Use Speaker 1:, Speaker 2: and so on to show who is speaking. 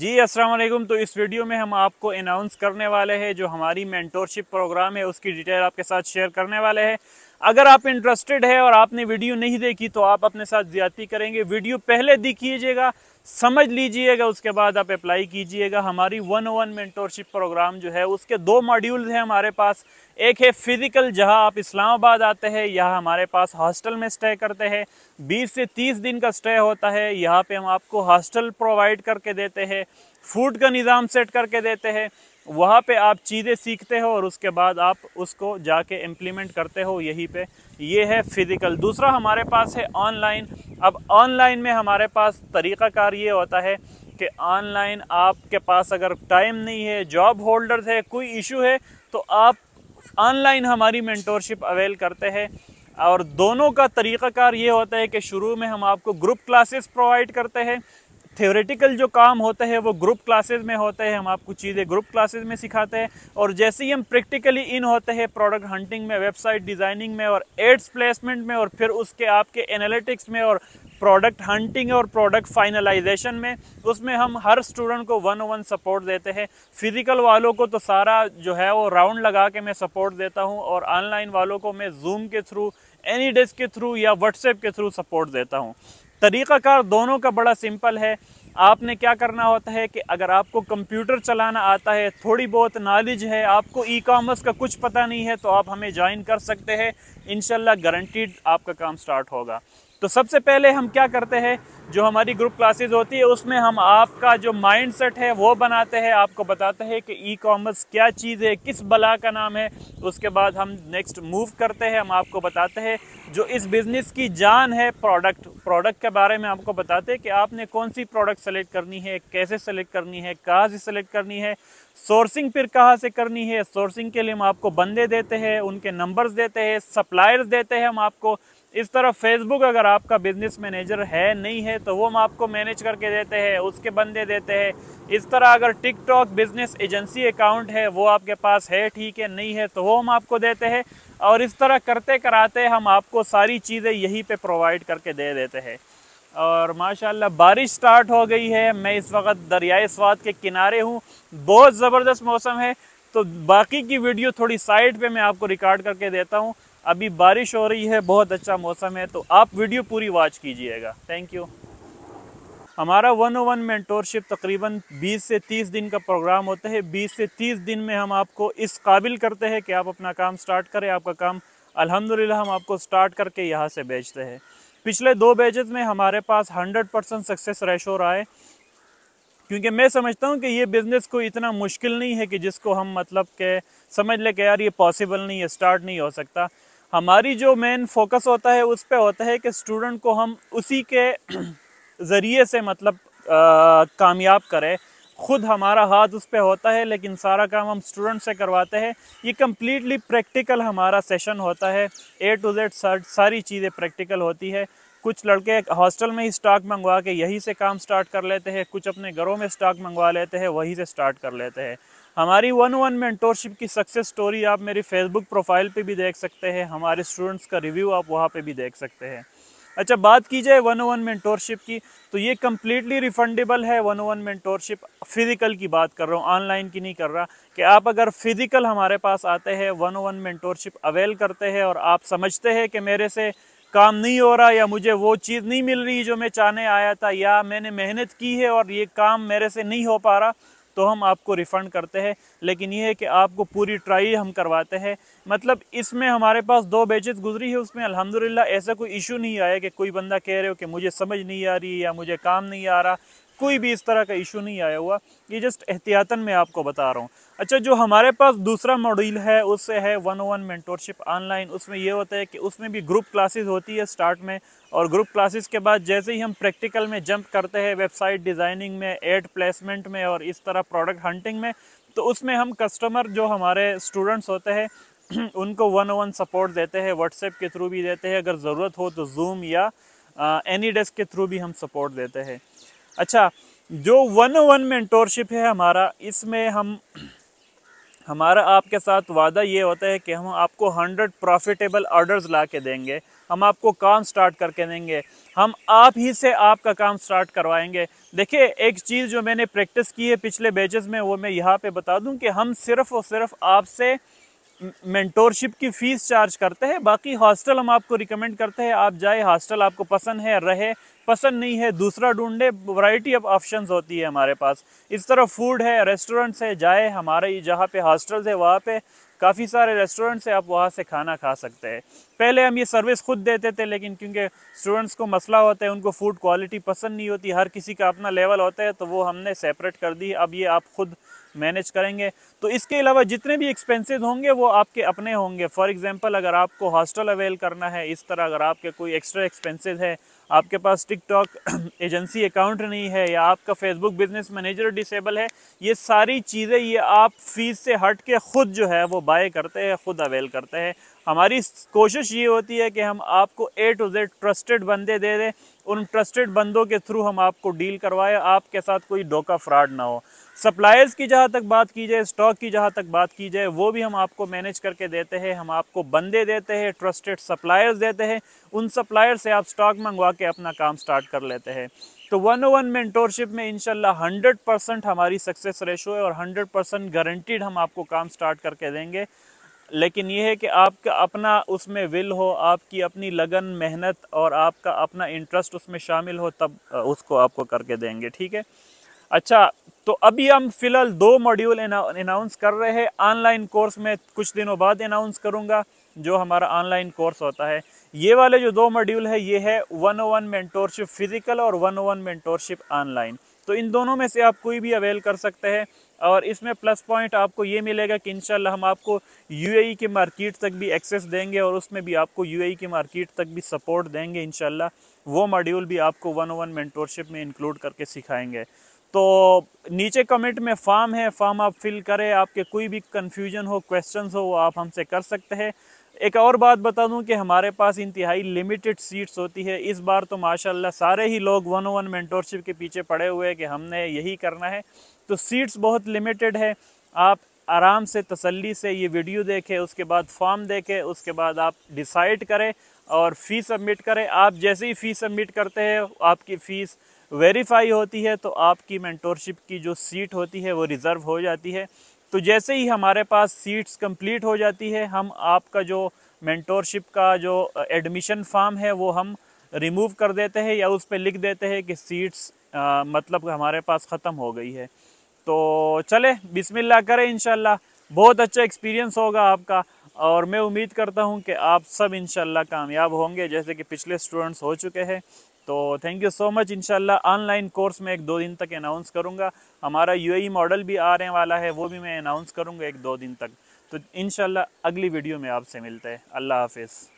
Speaker 1: जी अस्सलाम वालेकुम तो इस वीडियो में हम आपको अनाउंस करने वाले हैं जो हमारी मेंटोरशिप प्रोग्राम है उसकी डिटेल आपके साथ शेयर करने वाले हैं अगर आप इंटरेस्टेड है और आपने वीडियो नहीं देखी तो आप अपने साथ ज्यादा करेंगे वीडियो पहले दिखीजिएगा समझ लीजिएगा उसके बाद आप अप्लाई कीजिएगा हमारी वन वन मेंटोरशिप प्रोग्राम जो है उसके दो मॉड्यूल हैं हमारे पास एक है फिज़िकल जहां आप इस्लामाबाद आते हैं यहाँ हमारे पास हॉस्टल में स्टे करते हैं बीस से तीस दिन का स्टे होता है यहाँ पे हम आपको हॉस्टल प्रोवाइड करके देते हैं फूड का निज़ाम सेट करके देते हैं वहाँ पे आप चीज़ें सीखते हो और उसके बाद आप उसको जाके इम्प्लीमेंट करते हो यहीं पे ये है फिज़िकल दूसरा हमारे पास है ऑनलाइन अब ऑनलाइन में हमारे पास तरीक़ाकार ये होता है कि ऑनलाइन आपके पास अगर टाइम नहीं है जॉब होल्डर है कोई इशू है तो आप ऑनलाइन हमारी मेंटोरशिप अवेल करते हैं और दोनों का तरीक़ाकार ये होता है कि शुरू में हम आपको ग्रुप क्लासेस प्रोवाइड करते हैं थ्योरेटिकल जो काम होते हैं वो ग्रुप क्लासेस में होते हैं हम आपको चीज़ें ग्रुप क्लासेस में सिखाते हैं और जैसे ही हम प्रैक्टिकली इन होते हैं प्रोडक्ट हंटिंग में वेबसाइट डिज़ाइनिंग में और एड्स प्लेसमेंट में और फिर उसके आपके एनालिटिक्स में और प्रोडक्ट हंटिंग और प्रोडक्ट फाइनलाइजेशन में उसमें हम हर स्टूडेंट को वन वन सपोर्ट देते हैं फिज़िकल वालों को तो सारा जो है वो राउंड लगा के मैं सपोर्ट देता हूँ और ऑनलाइन वालों को मैं जूम के थ्रू एनी डेस्क के थ्रू या व्हाट्सएप के थ्रू सपोर्ट देता हूँ तरीक़ाकार दोनों का बड़ा सिंपल है आपने क्या करना होता है कि अगर आपको कंप्यूटर चलाना आता है थोड़ी बहुत नॉलेज है आपको ई कामर्स का कुछ पता नहीं है तो आप हमें ज्वाइन कर सकते हैं इन गारंटीड आपका काम स्टार्ट होगा तो सबसे पहले हम क्या करते हैं जो हमारी ग्रुप क्लासेस होती है उसमें हम आपका जो माइंडसेट है वो बनाते हैं आपको बताते हैं कि ई कॉमर्स क्या चीज़ है किस बला का नाम है उसके बाद हम नेक्स्ट मूव करते हैं हम आपको बताते हैं जो इस बिज़नेस की जान है प्रोडक्ट प्रोडक्ट के बारे में आपको बताते हैं कि आपने कौन सी प्रोडक्ट सेलेक्ट करनी है कैसे सेलेक्ट करनी है कहाँ से सेलेक्ट करनी है सोर्सिंग फिर कहाँ से करनी है सोर्सिंग के लिए हम आपको बंदे देते हैं उनके नंबर्स देते हैं सप्लायर्स देते हैं हम आपको इस तरह फेसबुक अगर आपका बिजनेस मैनेजर है नहीं है तो वो हम आपको मैनेज करके देते हैं उसके बंदे देते हैं इस तरह अगर टिकटॉक बिजनेस एजेंसी अकाउंट है वो आपके पास है ठीक है नहीं है तो वो हम आपको देते हैं और इस तरह करते कराते हम आपको सारी चीज़ें यहीं पे प्रोवाइड करके दे देते हैं और माशाल्लाह बारिश स्टार्ट हो गई है मैं इस वक्त दरियाए स्वाद के किनारे हूँ बहुत ज़बरदस्त मौसम है तो बाकी की वीडियो थोड़ी साइड पे मैं आपको रिकॉर्ड करके देता हूँ अभी बारिश हो रही है बहुत अच्छा मौसम है तो आप वीडियो पूरी वॉच कीजिएगा थैंक यू हमारा वन ओ वन मेंटोरशिप तकरीबन 20 से 30 दिन का प्रोग्राम होता है 20 से 30 दिन में हम आपको इस काबिल करते हैं कि आप अपना काम स्टार्ट करें आपका काम अल्हम्दुलिल्लाह हम आपको स्टार्ट करके यहाँ से बेचते हैं पिछले दो बेचेज में हमारे पास 100 परसेंट सक्सेस रेशो रहा है क्योंकि मैं समझता हूँ कि ये बिज़नेस को इतना मुश्किल नहीं है कि जिसको हम मतलब के समझ ले कि यार ये पॉसिबल नहीं है स्टार्ट नहीं हो सकता हमारी जो मेन फोकस होता है उस पर होता है कि स्टूडेंट को हम उसी के ज़रिए से मतलब कामयाब करें खुद हमारा हाथ उस पर होता है लेकिन सारा काम हम स्टूडेंट से करवाते हैं ये कम्प्लीटली प्रैक्टिकल हमारा सेशन होता है ए टू जेड सारी चीज़ें प्रैक्टिकल होती है कुछ लड़के हॉस्टल में ही स्टॉक मंगवा के यहीं से काम स्टार्ट कर लेते हैं कुछ अपने घरों में स्टॉक मंगवा लेते हैं वहीं से स्टार्ट कर लेते हैं हमारी वन वन मेंटोरशिप की सक्सेस स्टोरी आप मेरी फेसबुक प्रोफाइल पे भी देख सकते हैं हमारे स्टूडेंट्स का रिव्यू आप वहाँ पे भी देख सकते हैं अच्छा बात की जाए वन वन मेंटोरशिप की तो ये कम्प्लीटली रिफंडेबल है वन वन मेंटोरशिप फिज़िकल की बात कर रहा हूँ ऑनलाइन की नहीं कर रहा कि आप अगर फिज़िकल हमारे पास आते हैं वन वन मेंटोरशिप अवेल करते हैं और आप समझते हैं कि मेरे से काम नहीं हो रहा या मुझे वो चीज़ नहीं मिल रही जो मैं चाहने आया था या मैंने मेहनत की है और ये काम मेरे से नहीं हो पा रहा तो हम आपको रिफ़ंड करते हैं लेकिन ये है कि आपको पूरी ट्राई हम करवाते हैं मतलब इसमें हमारे पास दो बैचेस गुजरी है उसमें अलहमदिल्ला ऐसा कोई इशू नहीं आया कि कोई बंदा कह रहे हो कि मुझे समझ नहीं आ रही या मुझे काम नहीं आ रहा कोई भी इस तरह का इशू नहीं आया हुआ ये जस्ट एहतियातन मैं आपको बता रहा हूँ अच्छा जो हमारे पास दूसरा मॉड्यूल है उससे है वन वन मेंटोरशिप ऑनलाइन उसमें यह होता है कि उसमें भी ग्रुप क्लासेस होती है स्टार्ट में और ग्रुप क्लासेस के बाद जैसे ही हम प्रैक्टिकल में जंप करते हैं वेबसाइट डिज़ाइनिंग में एड प्लेसमेंट में और इस तरह प्रोडक्ट हंटिंग में तो उसमें हम कस्टमर जो हमारे स्टूडेंट्स होते हैं उनको वन वन सपोर्ट देते हैं व्हाट्सएप के थ्रू भी देते हैं अगर ज़रूरत हो तो जूम या एनी डेस्क के थ्रू भी हम सपोर्ट देते हैं अच्छा जो वन वन मेंटोरशिप है हमारा इसमें हम हमारा आपके साथ वादा ये होता है कि हम आपको हंड्रेड प्रॉफिटेबल ऑर्डर्स ला के देंगे हम आपको काम स्टार्ट करके देंगे हम आप ही से आपका काम स्टार्ट करवाएंगे देखिए एक चीज़ जो मैंने प्रैक्टिस की है पिछले बैचेस में वो मैं यहाँ पे बता दूं कि हम सिर्फ और सिर्फ आपसे मेंटोरशिप की फ़ीस चार्ज करते हैं बाकी हॉस्टल हम आपको रिकमेंड करते हैं आप जाए हॉस्टल आपको पसंद है रहे पसंद नहीं है दूसरा ढूंढे वैरायटी ऑफ ऑप्शन होती है हमारे पास इस तरह फूड है रेस्टोरेंट्स है जाए हमारे जहाँ पे हॉस्टल्स है वहाँ पे काफ़ी सारे रेस्टोरेंट्स हैं आप वहाँ से खाना खा सकते हैं पहले हम ये सर्विस खुद देते थे लेकिन क्योंकि स्टूडेंट्स को मसला होता है उनको फूड क्वालिटी पसंद नहीं होती हर किसी का अपना लेवल होता है तो वो हमने सेपरेट कर दी अब ये आप खुद मैनेज करेंगे तो इसके अलावा जितने भी एक्सपेंसेस होंगे वो आपके अपने होंगे फॉर एग्जांपल अगर आपको हॉस्टल अवेल करना है इस तरह अगर आपके कोई एक्स्ट्रा एक्सपेंसेस है आपके पास टिकटॉक एजेंसी अकाउंट नहीं है या आपका फेसबुक बिजनेस मैनेजर डिसेबल है ये सारी चीज़ें ये आप फीस से हट के ख़ुद जो है वो बाय करते हैं ख़ुद अवेल करते हैं हमारी कोशिश ये होती है कि हम आपको ए टू जेड ट्रस्टेड बंदे दे दें उन ट्रस्टेड बंदों के थ्रू हम आपको डील करवाएं आपके साथ कोई डोका फ्रॉड ना हो सप्लायर्स की जहाँ तक बात की जाए स्टॉक की जहाँ तक बात की जाए वो भी हम आपको मैनेज करके देते हैं हम आपको बंदे देते हैं ट्रस्टेड सप्लायर्स देते हैं उन सप्लायर से आप स्टॉक मंगवा के अपना काम स्टार्ट कर लेते हैं तो वन ओ वन मेंटोरशिप में इनशाला हंड्रेड परसेंट हमारी सक्सेस रेशो है और हंड्रेड परसेंट गारंटीड हम आपको काम स्टार्ट करके देंगे लेकिन यह है कि आपका अपना उसमें विल हो आपकी अपनी लगन मेहनत और आपका अपना इंटरेस्ट उसमें शामिल हो तब उसको आपको करके देंगे ठीक है अच्छा तो अभी हम फिलहाल दो मॉड्यूल अनाउंस कर रहे हैं ऑनलाइन कोर्स में कुछ दिनों बाद अनाउंस करूंगा जो हमारा ऑनलाइन कोर्स होता है ये वाले जो दो मॉड्यूल है ये है one on one mentorship physical और one on one mentorship online तो इन दोनों में से आप कोई भी अवेल कर सकते हैं और इसमें प्लस पॉइंट आपको ये मिलेगा कि इंशाल्लाह हम आपको यूएई e की मार्केट तक भी एक्सेस देंगे और उसमें भी आपको यूएई e की मार्केट तक भी सपोर्ट देंगे इंशाल्लाह वो मॉड्यूल भी आपको वन वन मेंटोरशिप में इंक्लूड करके सिखाएंगे तो नीचे कमेंट में फॉर्म है फॉर्म आप फिल करें आपके कोई भी कन्फ्यूजन हो क्वेश्चन हो वो आप हमसे कर सकते हैं एक और बात बता दूं कि हमारे पास इंतहाई लिमिटेड सीट्स होती है इस बार तो माशाल्लाह सारे ही लोग वन वन मेंटोरशिप के पीछे पड़े हुए हैं कि हमने यही करना है तो सीट्स बहुत लिमिटेड है आप आराम से तसल्ली से ये वीडियो देखें उसके बाद फॉर्म देखें उसके बाद आप डिसाइड करें और फ़ी सबमिट करें आप जैसे ही फ़ी सबमिट करते हैं आपकी फ़ीस वेरीफाई होती है तो आपकी मैंटोरशिप की जो सीट होती है वो रिज़र्व हो जाती है तो जैसे ही हमारे पास सीट्स कंप्लीट हो जाती है हम आपका जो मेंटोरशिप का जो एडमिशन फॉर्म है वो हम रिमूव कर देते हैं या उस पर लिख देते हैं कि सीट्स आ, मतलब हमारे पास ख़त्म हो गई है तो चले बिस्मिल्लाह करें इन बहुत अच्छा एक्सपीरियंस होगा आपका और मैं उम्मीद करता हूं कि आप सब इन कामयाब होंगे जैसे कि पिछले स्टूडेंट्स हो चुके हैं तो थैंक यू सो मच इनशाला ऑनलाइन कोर्स में एक दो दिन तक अनाउंस करूँगा हमारा यू मॉडल e भी आने वाला है वो भी मैं अनाउंस करूँगा एक दो दिन तक तो इनशाला अगली वीडियो में आपसे मिलते हैं अल्लाह हाफिज़